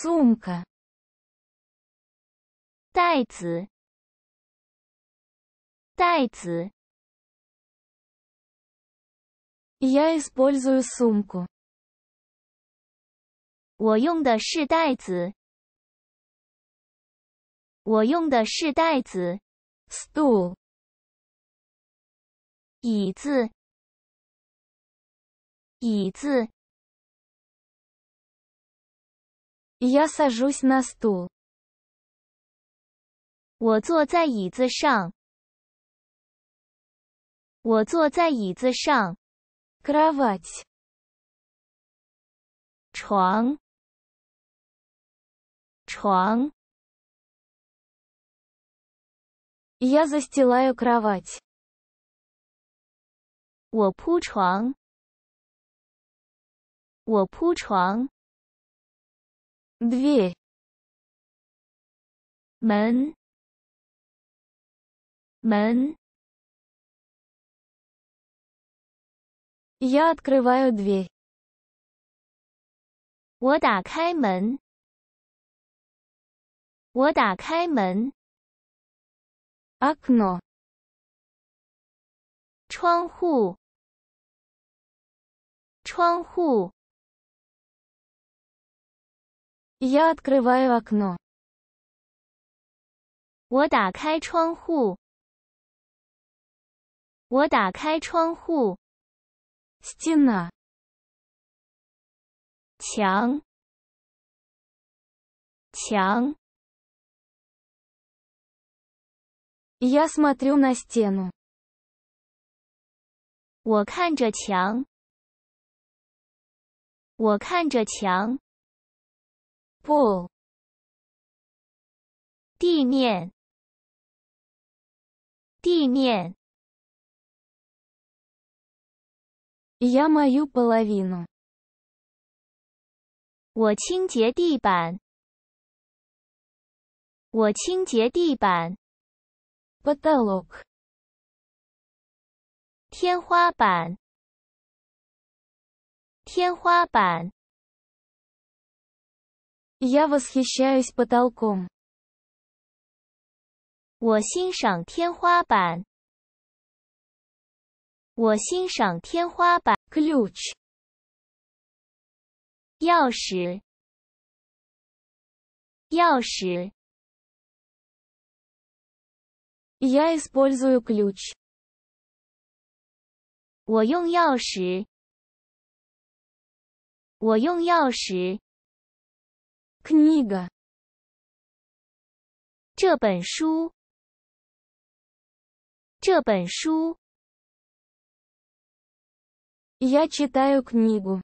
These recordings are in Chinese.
сумка，袋子，袋子。Я использую сумку。我用的是袋子。我用的是袋子。stool，椅子，椅子。Я сажусь на стул。我坐在椅子上。我坐在椅子上。Кровать。床。床。Я застилаю кровать。我铺床。我铺床。门门。我打开门。我打开门。Акно。窗户。窗户。Я открываю окно。我打开窗户。我打开窗户。Стена. 墙。Стена. Я смотрю на стену。我看着墙。我看着墙。pool 地面，地面。Я мою половину。我清洁地板。我清洁地板。Подок。天花板。天花板。Я восхищаюсь потолком。我欣赏天花板。我欣赏天花板。Ключ. 钥匙。Ящер。Я использую ключ。我用钥匙。我用钥匙。Kniiga。这本书。这本书。Ja čitaju k n i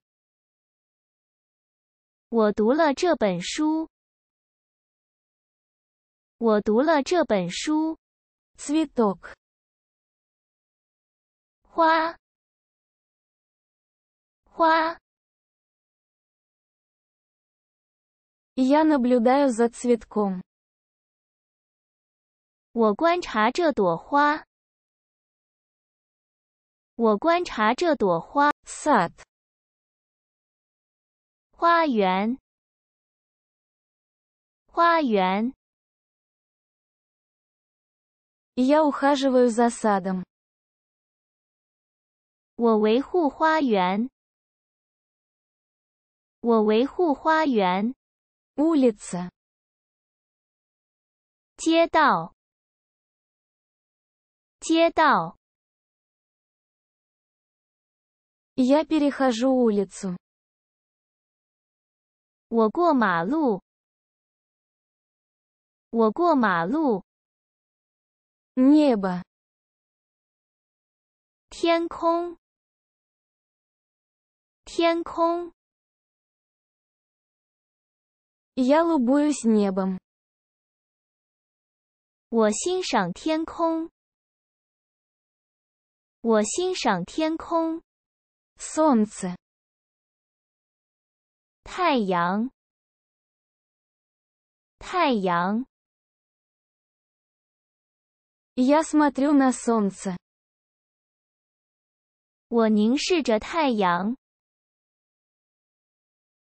我读了这本书。我读了这本书。Svetok。花。花。我观察这朵花。我观察这朵花。花园。花园。我维护花園。我维护花園。我维护花園。街道路街道街道，我过马路。我过马路。天空天空。我欣赏天空。我欣赏天空。Sun. 太阳。太阳。我凝视着太阳。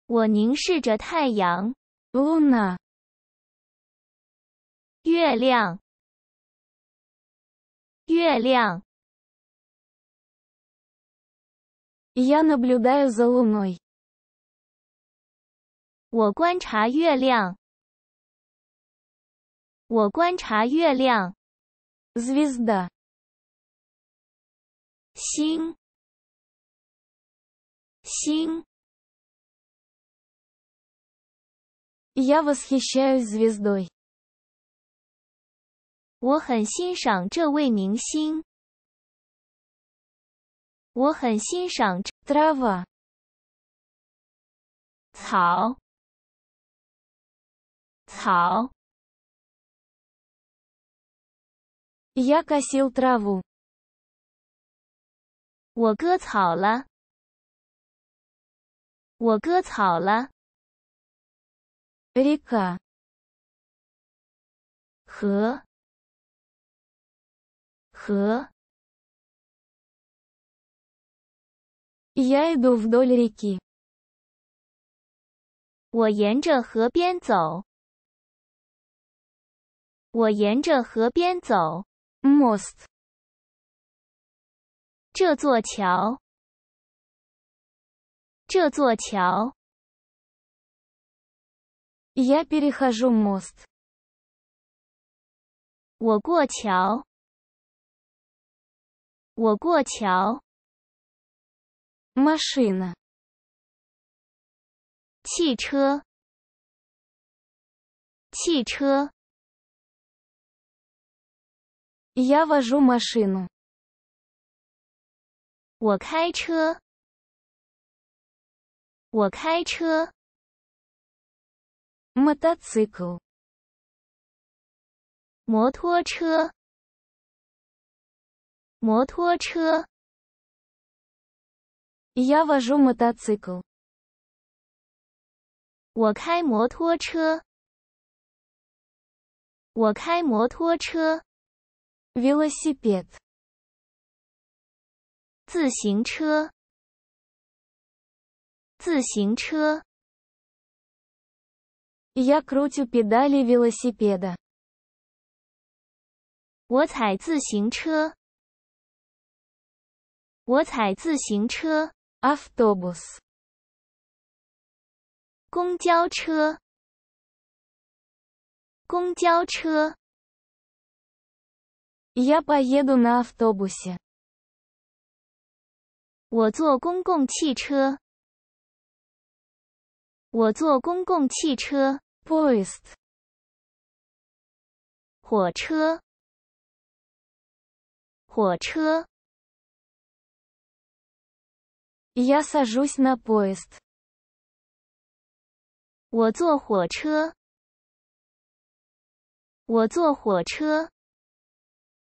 我凝视着太阳。Луна，月亮，月亮。Я наблюдаю за луной。我观察月亮。我观察月亮。Звезда，星，星。我很欣赏这位明星。我很欣赏 trava。草。草。我割了 trava。我割草了。我割草了。Rika。河。河。I idu v doleriki。我沿着河边走。我沿着河边走。Most。这座桥。这座桥。Я перехожу мост. 我过桥。我过桥。Машина. 汽车。汽车。Я вожу машину. 我开车。我开车。摩托车，摩托车，摩托车。Я вожу мотоцикл。我开摩托车，我开摩托车。Велосипед。自行车，自行车。Я кручу педали велосипеда. 我踩自行车。我踩自行车。Автобус. 公交车。公交车。Я поеду на автобусе. 我坐公共汽车。我坐公共汽车 b o е s д 火车，火车。Я сажусь на поезд。我坐火车，我坐火车。